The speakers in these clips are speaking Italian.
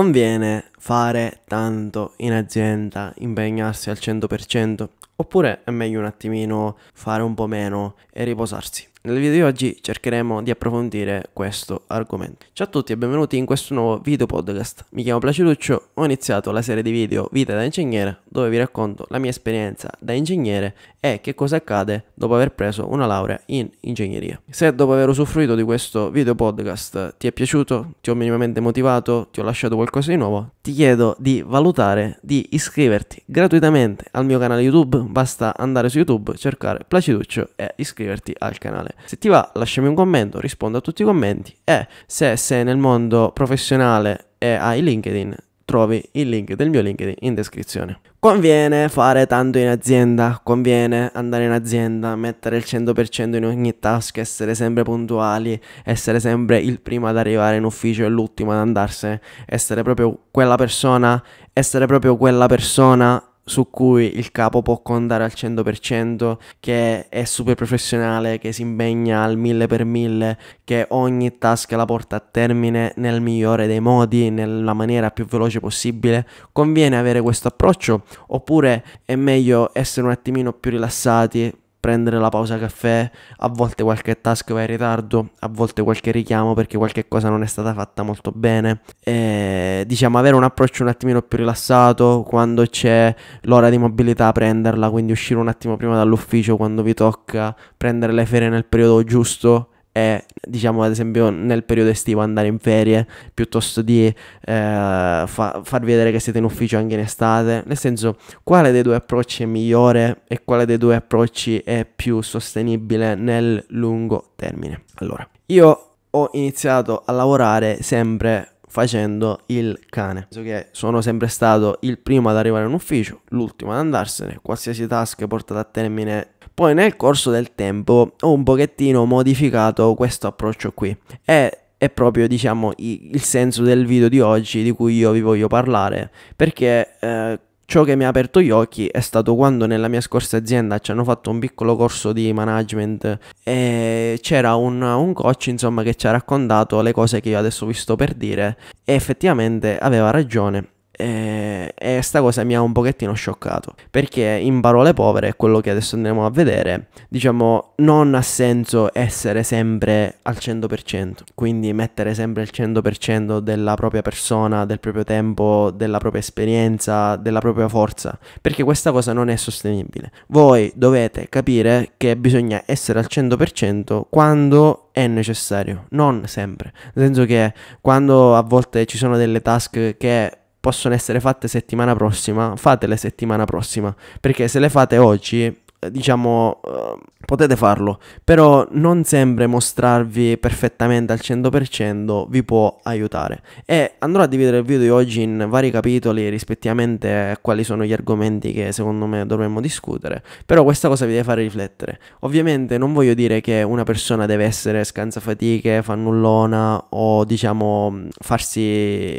conviene fare tanto in azienda, impegnarsi al 100%, oppure è meglio un attimino fare un po' meno e riposarsi. Nel video di oggi cercheremo di approfondire questo argomento. Ciao a tutti e benvenuti in questo nuovo video podcast. Mi chiamo Placiduccio, ho iniziato la serie di video Vita da ingegnere dove vi racconto la mia esperienza da ingegnere e che cosa accade dopo aver preso una laurea in ingegneria. Se dopo aver usufruito di questo video podcast ti è piaciuto, ti ho minimamente motivato, ti ho lasciato qualcosa di nuovo, ti chiedo di valutare di iscriverti gratuitamente al mio canale YouTube, basta andare su YouTube, cercare Placiduccio e iscriverti al canale. Se ti va lasciami un commento, rispondo a tutti i commenti e se sei nel mondo professionale e hai LinkedIn, trovi il link del mio LinkedIn in descrizione. Conviene fare tanto in azienda, conviene andare in azienda, mettere il 100% in ogni task, essere sempre puntuali, essere sempre il primo ad arrivare in ufficio e l'ultimo ad andarsene, essere proprio quella persona, essere proprio quella persona su cui il capo può contare al 100%, che è super professionale, che si impegna al mille per mille, che ogni task la porta a termine nel migliore dei modi, nella maniera più veloce possibile. Conviene avere questo approccio oppure è meglio essere un attimino più rilassati, prendere la pausa caffè, a volte qualche task va in ritardo, a volte qualche richiamo perché qualche cosa non è stata fatta molto bene. E, diciamo avere un approccio un attimino più rilassato quando c'è l'ora di mobilità prenderla, quindi uscire un attimo prima dall'ufficio quando vi tocca, prendere le ferie nel periodo giusto è diciamo ad esempio nel periodo estivo andare in ferie piuttosto di eh, fa- far vedere che siete in ufficio anche in estate nel senso quale dei due approcci è migliore e quale dei due approcci è più sostenibile nel lungo termine allora io ho iniziato a lavorare sempre facendo il cane. Penso che sono sempre stato il primo ad arrivare in ufficio, l'ultimo ad andarsene, qualsiasi task portata a termine. Poi nel corso del tempo ho un pochettino modificato questo approccio qui e è proprio diciamo il senso del video di oggi di cui io vi voglio parlare perché eh, Ciò che mi ha aperto gli occhi è stato quando nella mia scorsa azienda ci hanno fatto un piccolo corso di management e c'era un, un coach insomma che ci ha raccontato le cose che io adesso vi sto per dire e effettivamente aveva ragione e, eh, e sta cosa mi ha un pochettino scioccato perché in parole povere quello che adesso andremo a vedere diciamo non ha senso essere sempre al 100% quindi mettere sempre il 100% della propria persona del proprio tempo della propria esperienza della propria forza perché questa cosa non è sostenibile voi dovete capire che bisogna essere al 100% quando è necessario non sempre nel senso che quando a volte ci sono delle task che possono essere fatte settimana prossima, fatele settimana prossima, perché se le fate oggi, eh, diciamo, eh, Potete farlo, però non sempre mostrarvi perfettamente al 100% vi può aiutare. E andrò a dividere il video di oggi in vari capitoli rispettivamente a quali sono gli argomenti che secondo me dovremmo discutere, però questa cosa vi deve fare riflettere. Ovviamente non voglio dire che una persona deve essere scansafatiche, fannullona o diciamo farsi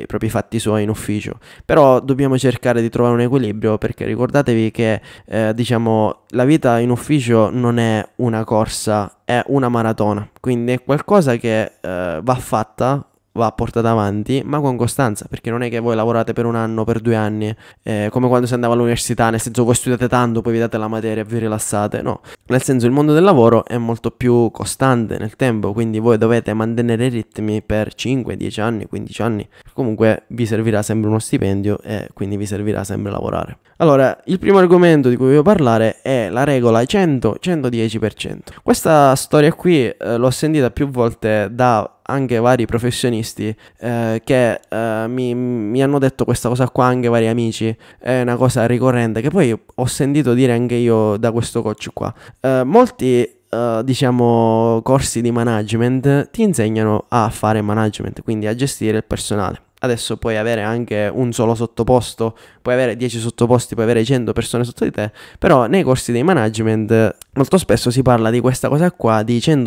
i propri fatti suoi in ufficio, però dobbiamo cercare di trovare un equilibrio perché ricordatevi che eh, diciamo la vita in ufficio non è una corsa, è una maratona, quindi è qualcosa che eh, va fatta va portata avanti, ma con costanza, perché non è che voi lavorate per un anno, per due anni, eh, come quando si andava all'università, nel senso voi studiate tanto, poi vi date la materia e vi rilassate, no. Nel senso il mondo del lavoro è molto più costante nel tempo, quindi voi dovete mantenere i ritmi per 5, 10 anni, 15 anni, comunque vi servirà sempre uno stipendio e quindi vi servirà sempre lavorare. Allora, il primo argomento di cui voglio parlare è la regola 100-110%. Questa storia qui eh, l'ho sentita più volte da anche vari professionisti eh, che eh, mi, mi, hanno detto questa cosa qua, anche vari amici, è una cosa ricorrente che poi ho sentito dire anche io da questo coach qua. Eh, molti eh, diciamo corsi di management ti insegnano a fare management, quindi a gestire il personale adesso puoi avere anche un solo sottoposto, puoi avere 10 sottoposti, puoi avere 100 persone sotto di te, però nei corsi dei management eh, molto spesso si parla di questa cosa qua di 100%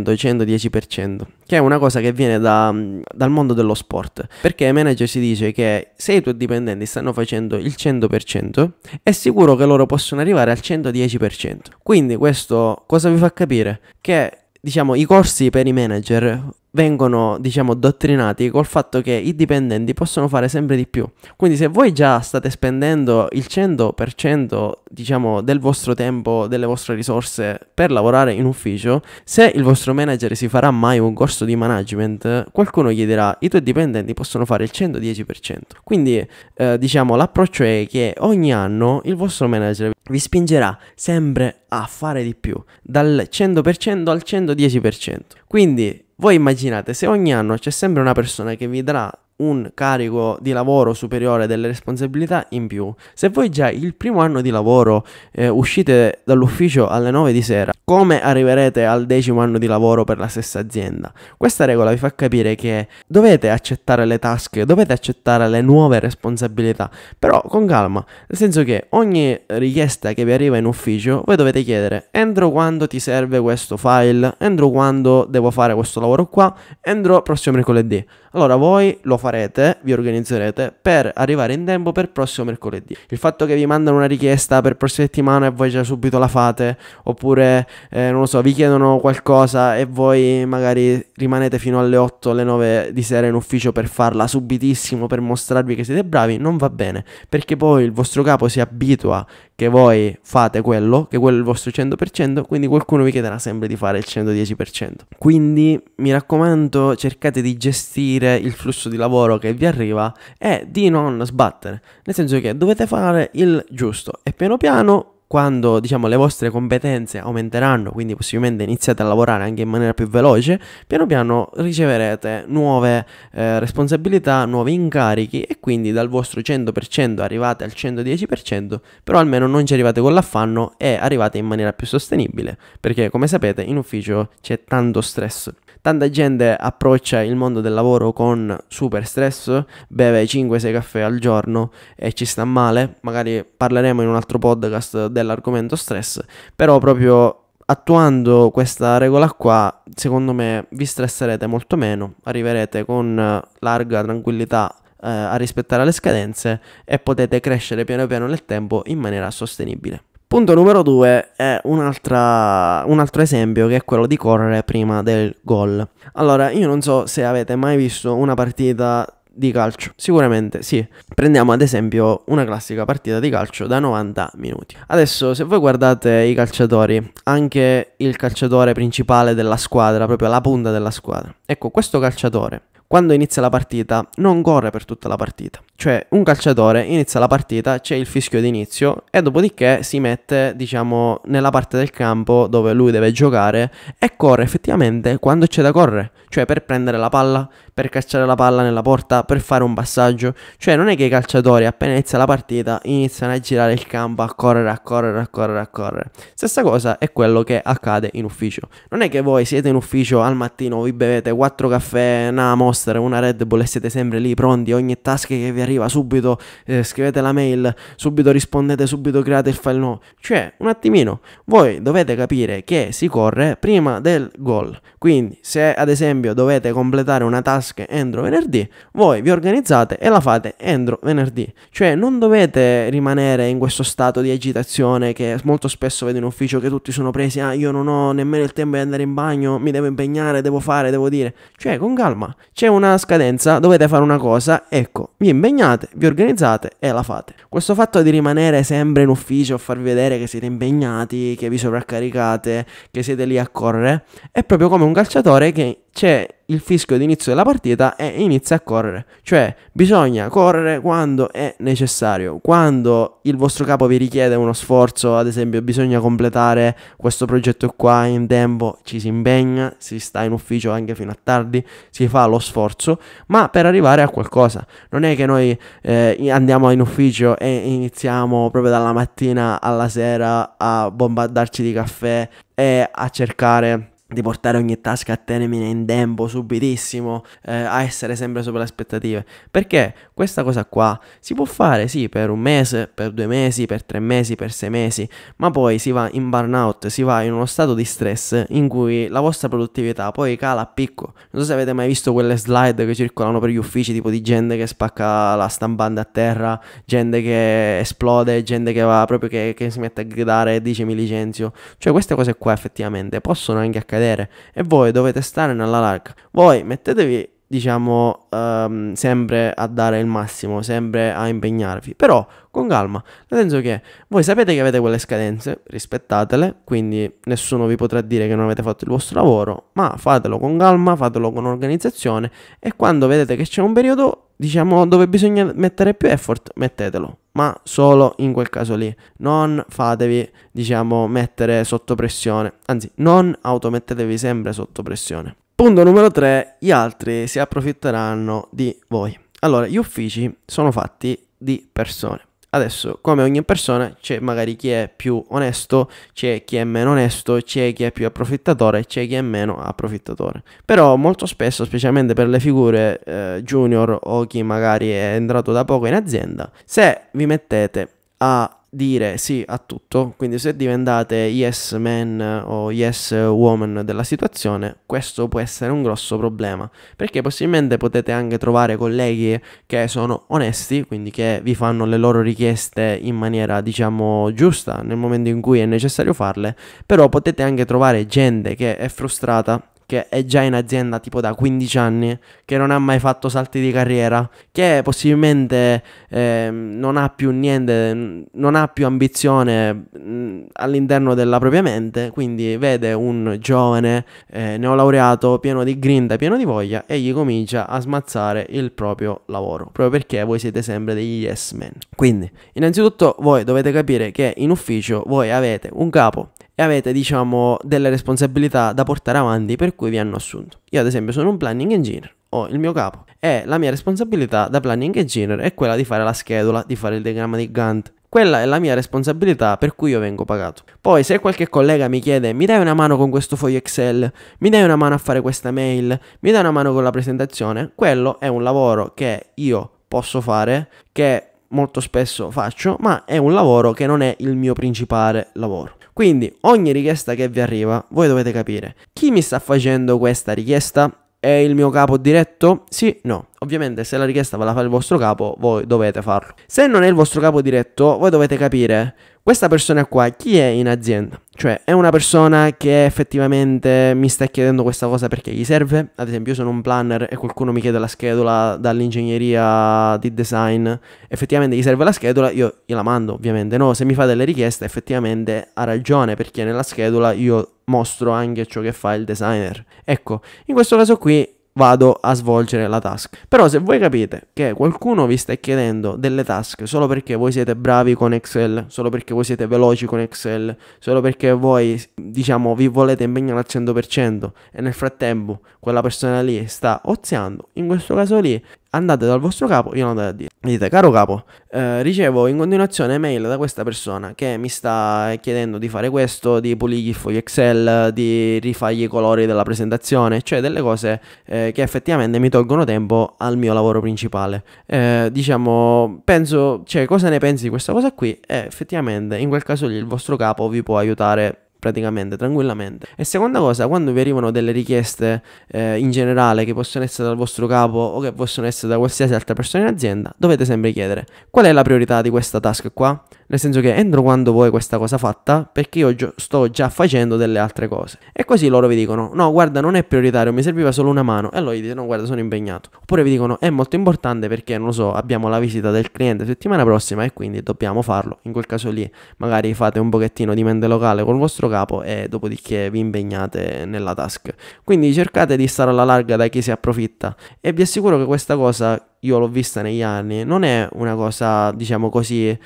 110%, che è una cosa che viene da, mm, dal mondo dello sport, perché ai manager si dice che se i tuoi dipendenti stanno facendo il 100%, è sicuro che loro possono arrivare al 110%. Quindi questo cosa vi fa capire? Che diciamo i corsi per i manager vengono, diciamo, dottrinati col fatto che i dipendenti possono fare sempre di più. Quindi se voi già state spendendo il 100%, diciamo, del vostro tempo, delle vostre risorse per lavorare in ufficio, se il vostro manager si farà mai un corso di management, qualcuno gli dirà "I tuoi dipendenti possono fare il 110%". Quindi, eh, diciamo, l'approccio è che ogni anno il vostro manager vi spingerà sempre a fare di più, dal 100% al 110%. Quindi voi immaginate, se ogni anno c'è sempre una persona che vi darà un carico di lavoro superiore delle responsabilità in più. Se voi già il primo anno di lavoro eh, uscite dall'ufficio alle 9 di sera, come arriverete al decimo anno di lavoro per la stessa azienda? Questa regola vi fa capire che dovete accettare le tasche, dovete accettare le nuove responsabilità, però con calma, nel senso che ogni richiesta che vi arriva in ufficio, voi dovete chiedere entro quando ti serve questo file, entro quando devo fare questo lavoro qua, entro prossimo mercoledì allora voi lo farete, vi organizzerete per arrivare in tempo per il prossimo mercoledì. Il fatto che vi mandano una richiesta per prossima settimana e voi già subito la fate, oppure eh, non lo so, vi chiedono qualcosa e voi magari rimanete fino alle 8 alle 9 di sera in ufficio per farla subitissimo per mostrarvi che siete bravi, non va bene, perché poi il vostro capo si abitua che voi fate quello, che quello è il vostro 100%, quindi qualcuno vi chiederà sempre di fare il 110%. Quindi mi raccomando, cercate di gestire gestire il flusso di lavoro che vi arriva è di non sbattere, nel senso che dovete fare il giusto e piano piano quando diciamo le vostre competenze aumenteranno, quindi possibilmente iniziate a lavorare anche in maniera più veloce, piano piano riceverete nuove eh, responsabilità, nuovi incarichi e quindi dal vostro 100% arrivate al 110%, però almeno non ci arrivate con l'affanno e arrivate in maniera più sostenibile, perché come sapete in ufficio c'è tanto stress. Tanta gente approccia il mondo del lavoro con super stress, beve 5-6 caffè al giorno e ci sta male, magari parleremo in un altro podcast dell'argomento stress, però proprio attuando questa regola qua, secondo me vi stresserete molto meno, arriverete con larga tranquillità eh, a rispettare le scadenze e potete crescere piano piano nel tempo in maniera sostenibile. Punto numero due è un altro esempio che è quello di correre prima del gol. Allora, io non so se avete mai visto una partita di calcio? Sicuramente sì. Prendiamo ad esempio una classica partita di calcio da 90 minuti. Adesso se voi guardate i calciatori, anche il calciatore principale della squadra, proprio la punta della squadra, ecco questo calciatore quando inizia la partita non corre per tutta la partita. Cioè un calciatore inizia la partita, c'è il fischio d'inizio e dopodiché si mette, diciamo, nella parte del campo dove lui deve giocare e corre effettivamente quando c'è da correre, cioè per prendere la palla, per cacciare la palla nella porta, per fare un passaggio. Cioè non è che i calciatori appena inizia la partita iniziano a girare il campo, a correre, a correre, a correre, a correre. Stessa cosa è quello che accade in ufficio. Non è che voi siete in ufficio al mattino, vi bevete 4 caffè, una Monster, una Red Bull e siete sempre lì pronti, ogni task che vi arriva subito eh, scrivete la mail, subito rispondete, subito create il file no. Cioè un attimino, voi dovete capire che si corre prima del gol. Quindi se ad esempio dovete completare una task task entro venerdì, voi vi organizzate e la fate entro venerdì. Cioè non dovete rimanere in questo stato di agitazione che molto spesso vedo in ufficio che tutti sono presi, ah io non ho nemmeno il tempo di andare in bagno, mi devo impegnare, devo fare, devo dire. Cioè con calma, c'è una scadenza, dovete fare una cosa, ecco, vi impegnate, vi organizzate e la fate. Questo fatto di rimanere sempre in ufficio a farvi vedere che siete impegnati, che vi sovraccaricate, che siete lì a correre, è proprio come un calciatore che c'è il fischio d'inizio della partita e inizia a correre. Cioè, bisogna correre quando è necessario. Quando il vostro capo vi richiede uno sforzo, ad esempio, bisogna completare questo progetto qua in tempo, ci si impegna, si sta in ufficio anche fino a tardi, si fa lo sforzo, ma per arrivare a qualcosa. Non è che noi eh, andiamo in ufficio e iniziamo proprio dalla mattina alla sera a bombardarci di caffè e a cercare di portare ogni tasca a termine in tempo, subitissimo, eh, a essere sempre sopra le aspettative. Perché questa cosa qua si può fare, sì, per un mese, per due mesi, per tre mesi, per sei mesi, ma poi si va in burnout, si va in uno stato di stress in cui la vostra produttività poi cala a picco. Non so se avete mai visto quelle slide che circolano per gli uffici, tipo di gente che spacca la stampante a terra, gente che esplode, gente che va proprio che, che si mette a gridare e dice mi licenzio. Cioè queste cose qua effettivamente possono anche accadere vedere e voi dovete stare nella larga. Voi mettetevi diciamo, um, sempre a dare il massimo, sempre a impegnarvi, però con calma, nel senso che voi sapete che avete quelle scadenze, rispettatele, quindi nessuno vi potrà dire che non avete fatto il vostro lavoro, ma fatelo con calma, fatelo con organizzazione e quando vedete che c'è un periodo, diciamo, dove bisogna mettere più effort, mettetelo, ma solo in quel caso lì, non fatevi, diciamo, mettere sotto pressione, anzi, non automettetevi sempre sotto pressione. Punto numero 3, gli altri si approfitteranno di voi. Allora, gli uffici sono fatti di persone. Adesso, come ogni persona, c'è magari chi è più onesto, c'è chi è meno onesto, c'è chi è più approfittatore, c'è chi è meno approfittatore. Però molto spesso, specialmente per le figure eh, junior o chi magari è entrato da poco in azienda, se vi mettete a dire sì a tutto, quindi se diventate yes man o yes woman della situazione, questo può essere un grosso problema, perché possibilmente potete anche trovare colleghi che sono onesti, quindi che vi fanno le loro richieste in maniera diciamo giusta nel momento in cui è necessario farle, però potete anche trovare gente che è frustrata che è già in azienda tipo da 15 anni, che non ha mai fatto salti di carriera, che possibilmente eh, non ha più niente, non ha più ambizione mh, all'interno della propria mente, quindi vede un giovane eh, neolaureato pieno di grinta, pieno di voglia e gli comincia a smazzare il proprio lavoro, proprio perché voi siete sempre degli yes men. Quindi, innanzitutto voi dovete capire che in ufficio voi avete un capo e avete diciamo delle responsabilità da portare avanti per cui vi hanno assunto. Io ad esempio sono un planning engineer, ho il mio capo e la mia responsabilità da planning engineer è quella di fare la schedula, di fare il diagramma di Gantt. Quella è la mia responsabilità per cui io vengo pagato. Poi se qualche collega mi chiede mi dai una mano con questo foglio Excel, mi dai una mano a fare questa mail, mi dai una mano con la presentazione, quello è un lavoro che io posso fare, che molto spesso faccio, ma è un lavoro che non è il mio principale lavoro. Quindi ogni richiesta che vi arriva, voi dovete capire chi mi sta facendo questa richiesta? È il mio capo diretto? Sì, no. Ovviamente se la richiesta ve la fa il vostro capo, voi dovete farlo. Se non è il vostro capo diretto, voi dovete capire questa persona qua chi è in azienda? Cioè è una persona che effettivamente mi sta chiedendo questa cosa perché gli serve? Ad esempio io sono un planner e qualcuno mi chiede la schedula dall'ingegneria di design, effettivamente gli serve la schedula, io gliela mando ovviamente, no? Se mi fa delle richieste effettivamente ha ragione perché nella schedula io mostro anche ciò che fa il designer. Ecco, in questo caso qui vado a svolgere la task. Però se voi capite che qualcuno vi sta chiedendo delle task solo perché voi siete bravi con Excel, solo perché voi siete veloci con Excel, solo perché voi diciamo vi volete impegnare al 100% e nel frattempo quella persona lì sta oziando, in questo caso lì Andate dal vostro capo, io non andate a dire. Mi dite, caro capo, eh, ricevo in continuazione mail da questa persona che mi sta chiedendo di fare questo, di pulire il foglio Excel, di rifargli i colori della presentazione, cioè delle cose eh, che effettivamente mi tolgono tempo al mio lavoro principale. Eh, diciamo, penso, cioè, cosa ne pensi di questa cosa qui? E eh, effettivamente in quel caso lì il vostro capo vi può aiutare praticamente tranquillamente. E seconda cosa, quando vi arrivano delle richieste eh, in generale che possono essere dal vostro capo o che possono essere da qualsiasi altra persona in azienda, dovete sempre chiedere qual è la priorità di questa task qua? Nel senso che entro quando vuoi questa cosa fatta, perché io gio- sto già facendo delle altre cose. E così loro vi dicono: No, guarda, non è prioritario, mi serviva solo una mano. E allora gli dite: No, guarda, sono impegnato. Oppure vi dicono: È molto importante perché, non lo so, abbiamo la visita del cliente settimana prossima e quindi dobbiamo farlo. In quel caso lì, magari fate un pochettino di mente locale col vostro capo e dopodiché vi impegnate nella task. Quindi cercate di stare alla larga da chi si approfitta. E vi assicuro che questa cosa io l'ho vista negli anni, non è una cosa, diciamo così, eh,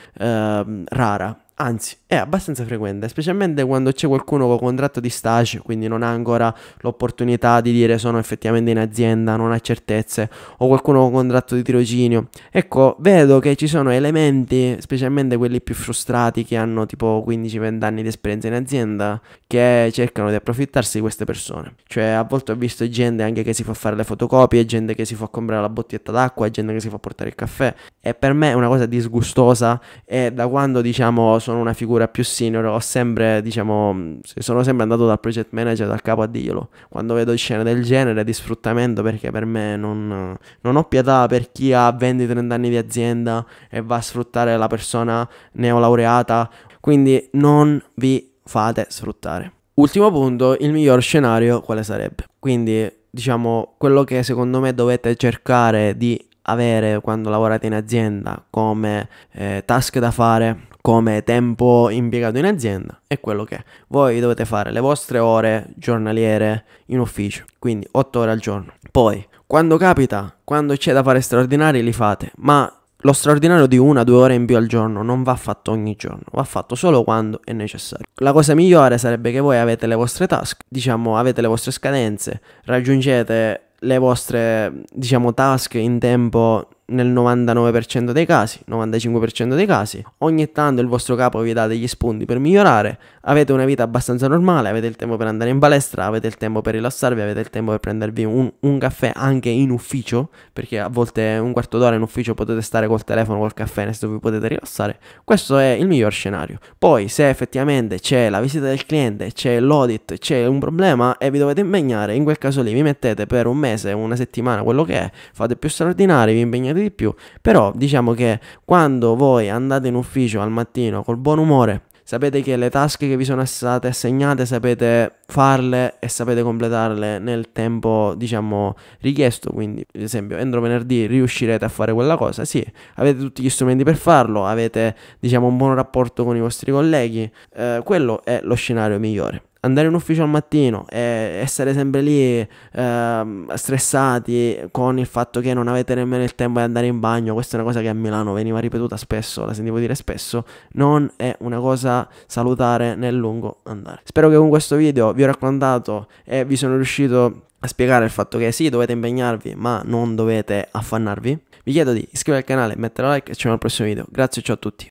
rara. Anzi, è abbastanza frequente, specialmente quando c'è qualcuno con contratto di stage, quindi non ha ancora l'opportunità di dire sono effettivamente in azienda, non ha certezze, o qualcuno con contratto di tirocinio. Ecco, vedo che ci sono elementi, specialmente quelli più frustrati che hanno tipo 15-20 anni di esperienza in azienda, che cercano di approfittarsi di queste persone. Cioè, a volte ho visto gente anche che si fa fare le fotocopie, gente che si fa comprare la bottiglietta d'acqua, gente che si fa portare il caffè. E per me è una cosa disgustosa e da quando diciamo sono una figura ancora più senior, ho sempre, diciamo, sono sempre andato dal project manager, dal capo a dirlo, quando vedo scene del genere di sfruttamento, perché per me non, non ho pietà per chi ha 20-30 anni di azienda e va a sfruttare la persona neolaureata, quindi non vi fate sfruttare. Ultimo punto, il miglior scenario quale sarebbe? Quindi diciamo quello che secondo me dovete cercare di avere quando lavorate in azienda come eh, task da fare, come tempo impiegato in azienda è quello che è. voi dovete fare le vostre ore giornaliere in ufficio, quindi 8 ore al giorno. Poi, quando capita, quando c'è da fare straordinari li fate, ma lo straordinario di una o due ore in più al giorno non va fatto ogni giorno, va fatto solo quando è necessario. La cosa migliore sarebbe che voi avete le vostre task, diciamo avete le vostre scadenze, raggiungete le vostre, diciamo, task in tempo nel 99% dei casi, 95% dei casi. Ogni tanto il vostro capo vi dà degli spunti per migliorare, avete una vita abbastanza normale, avete il tempo per andare in palestra, avete il tempo per rilassarvi, avete il tempo per prendervi un, un caffè anche in ufficio, perché a volte un quarto d'ora in ufficio potete stare col telefono, col caffè, nel vi potete rilassare. Questo è il miglior scenario. Poi se effettivamente c'è la visita del cliente, c'è l'audit, c'è un problema e vi dovete impegnare, in quel caso lì vi mettete per un mese, una settimana, quello che è, fate più straordinari, vi impegnate guadagnate di più, però diciamo che quando voi andate in ufficio al mattino col buon umore, sapete che le tasche che vi sono state assegnate sapete farle e sapete completarle nel tempo diciamo richiesto quindi ad esempio entro venerdì riuscirete a fare quella cosa sì avete tutti gli strumenti per farlo avete diciamo un buon rapporto con i vostri colleghi eh, quello è lo scenario migliore andare in ufficio al mattino e essere sempre lì eh, stressati con il fatto che non avete nemmeno il tempo di andare in bagno, questa è una cosa che a Milano veniva ripetuta spesso, la sentivo dire spesso, non è una cosa salutare nel lungo andare. Spero che con questo video vi ho raccontato e vi sono riuscito a spiegare il fatto che sì, dovete impegnarvi, ma non dovete affannarvi. Vi chiedo di iscrivervi al canale, mettere like e ci vediamo al prossimo video. Grazie e ciao a tutti.